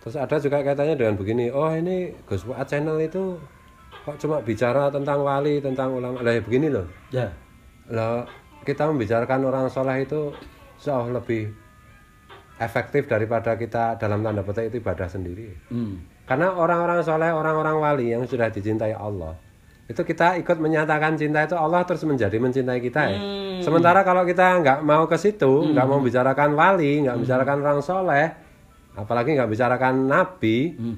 terus ada juga kaitannya dengan begini oh ini Gus Fuad channel itu kok cuma bicara tentang wali tentang ulama lah ya begini loh ya loh kita membicarakan orang soleh itu jauh lebih efektif daripada kita dalam tanda petik itu ibadah sendiri hmm. karena orang-orang soleh orang-orang wali yang sudah dicintai Allah itu kita ikut menyatakan cinta itu Allah terus menjadi mencintai kita ya. Hmm. Sementara kalau kita nggak mau ke situ, nggak hmm. mau membicarakan wali, nggak hmm. membicarakan orang soleh, apalagi nggak bicarakan nabi hmm.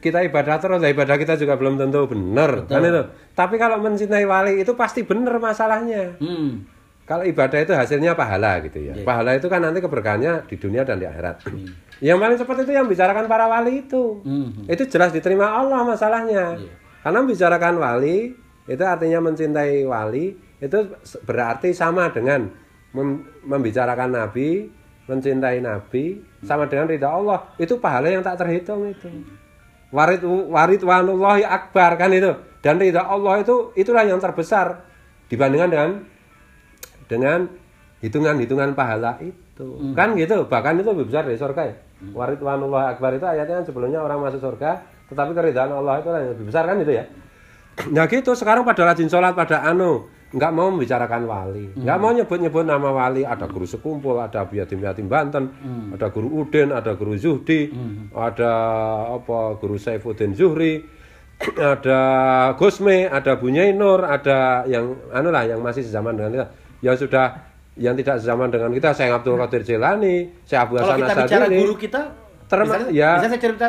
kita ibadah terus ibadah kita juga belum tentu benar kan itu tapi kalau mencintai wali itu pasti benar masalahnya hmm. kalau ibadah itu hasilnya pahala gitu ya yeah. pahala itu kan nanti keberkahannya di dunia dan di akhirat hmm. yang paling cepat itu yang bicarakan para wali itu hmm. itu jelas diterima Allah masalahnya yeah. karena bicarakan wali itu artinya mencintai wali itu berarti sama dengan membicarakan nabi mencintai Nabi sama dengan ridha Allah itu pahala yang tak terhitung itu warid warid wanullahi akbar kan itu dan ridha Allah itu itulah yang terbesar dibandingkan dengan dengan hitungan-hitungan pahala itu hmm. kan gitu bahkan itu lebih besar dari surga ya hmm. warid wanullahi akbar itu ayatnya sebelumnya orang masuk surga tetapi keridhaan Allah itu yang lebih besar kan itu ya nah gitu sekarang pada rajin sholat pada anu nggak mau membicarakan wali, hmm. nggak mau nyebut-nyebut nama wali. Ada guru sekumpul, ada Abu Yatim Banten, hmm. ada guru Udin, ada guru Zuhdi, hmm. ada apa guru Saifuddin Zuhri, ada Gusme, ada Bunyai Nur, ada yang anu lah yang masih sezaman dengan kita, yang sudah yang tidak sezaman dengan kita, saya Abdul Qadir Jelani, saya Abu Hasan Asadi. Kalau kita bicara guru kita, termasuk ya. Bisa saya cerita,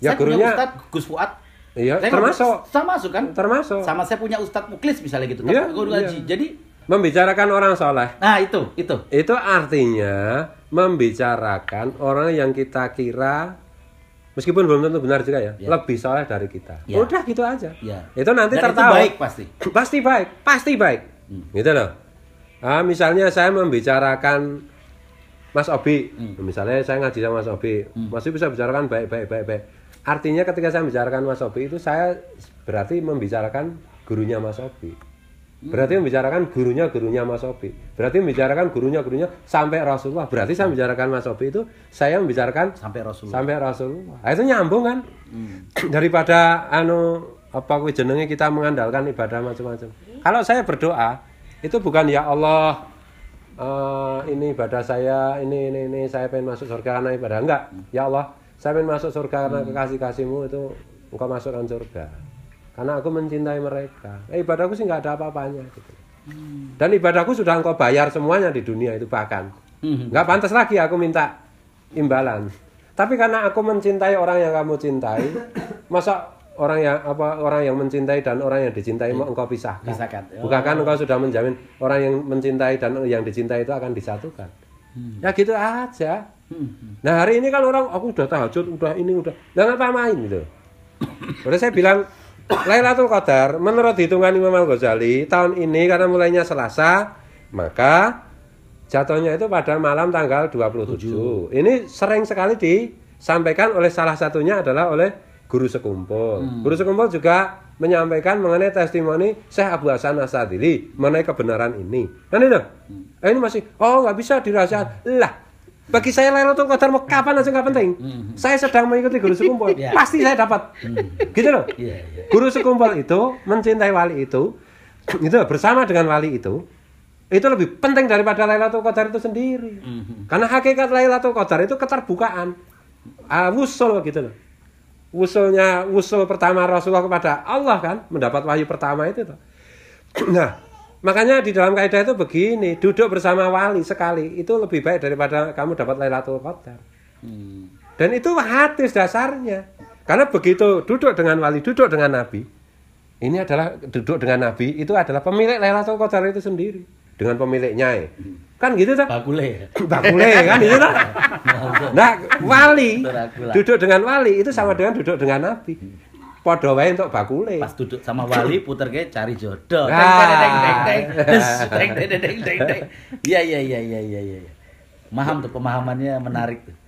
ya saya gurunya Gus Fuad Iya, saya termasuk. Sama masuk kan? Termasuk. Sama saya punya Ustadz Muklis misalnya gitu. Iya, guru iya. ngaji. Jadi membicarakan orang soleh. Nah itu, itu. Itu artinya membicarakan orang yang kita kira meskipun belum tentu benar juga ya, ya. lebih soleh dari kita. Ya. Udah gitu aja. Ya. Itu nanti Dan tertawa. Itu baik pasti. pasti baik, pasti baik. Hmm. Gitu loh. Nah, misalnya saya membicarakan Mas Obi, hmm. misalnya saya ngaji sama Mas Obi, hmm. Mas bisa bicarakan baik, baik, baik, baik artinya ketika saya membicarakan Mas Sobi itu saya berarti membicarakan gurunya Mas Sobi berarti hmm. membicarakan gurunya gurunya Mas Sobi berarti membicarakan gurunya gurunya sampai Rasulullah berarti saya membicarakan Mas Sobi itu saya membicarakan sampai Rasulullah sampai Rasulullah nah, itu nyambung kan hmm. daripada anu apa kuwi jenenge kita mengandalkan ibadah macam-macam kalau saya berdoa itu bukan ya Allah uh, ini ibadah saya ini ini ini saya pengen masuk surga karena ibadah enggak hmm. ya Allah saya ingin masuk surga karena hmm. kekasih kasihmu itu engkau masukkan surga karena aku mencintai mereka eh, ibadahku sih nggak ada apa-apanya gitu. Hmm. dan ibadahku sudah engkau bayar semuanya di dunia itu bahkan hmm. nggak pantas lagi aku minta imbalan tapi karena aku mencintai orang yang kamu cintai masa orang yang apa orang yang mencintai dan orang yang dicintai iya. mau engkau pisah, pisahkan. Oh. bukankah engkau sudah menjamin orang yang mencintai dan yang dicintai itu akan disatukan hmm. ya gitu aja Hmm. Nah hari ini kan orang aku udah tahajud, udah ini, udah, nggak ngapa main gitu. Terus saya bilang Lailatul Qadar menurut hitungan Imam Al Ghazali tahun ini karena mulainya Selasa maka jatuhnya itu pada malam tanggal 27. 7. Ini sering sekali disampaikan oleh salah satunya adalah oleh guru sekumpul. Hmm. Guru sekumpul juga menyampaikan mengenai testimoni Syekh Abu Hasan Asadili mengenai kebenaran ini. Nah, ini, loh. Hmm. Eh, ini masih oh nggak bisa dirahasiakan. Hmm. Lah, bagi saya Lailatul Qadar mau kapan aja nggak penting. mm Saya sedang mengikuti guru sekumpul, yeah. pasti saya dapat. Mm. Gitu loh. Yeah, yeah. Guru sekumpul itu mencintai wali itu, itu bersama dengan wali itu, itu lebih penting daripada Lailatul Qadar itu sendiri. Mm-hmm. Karena hakikat Lailatul Qadar itu keterbukaan, uh, wusul gitu loh. Wusulnya wusul pertama Rasulullah kepada Allah kan, mendapat wahyu pertama itu. Tuh. Nah, Makanya di dalam kaidah itu begini, duduk bersama wali sekali itu lebih baik daripada kamu dapat Lailatul Qadar. Hmm. Dan itu hadis dasarnya. Karena begitu duduk dengan wali, duduk dengan nabi, ini adalah duduk dengan nabi itu adalah pemilik Lailatul Qadar itu sendiri dengan pemiliknya. Ya. Kan gitu tak? Bakule. Ya? Bakule kan gitu tak? Nah, wali duduk dengan wali itu sama dengan duduk dengan nabi padha wae entuk bakule. Pas duduk sama wali puterke cari jodoh. Iya iya iya iya iya iya. Paham tuh pemahamannya menarik tuh.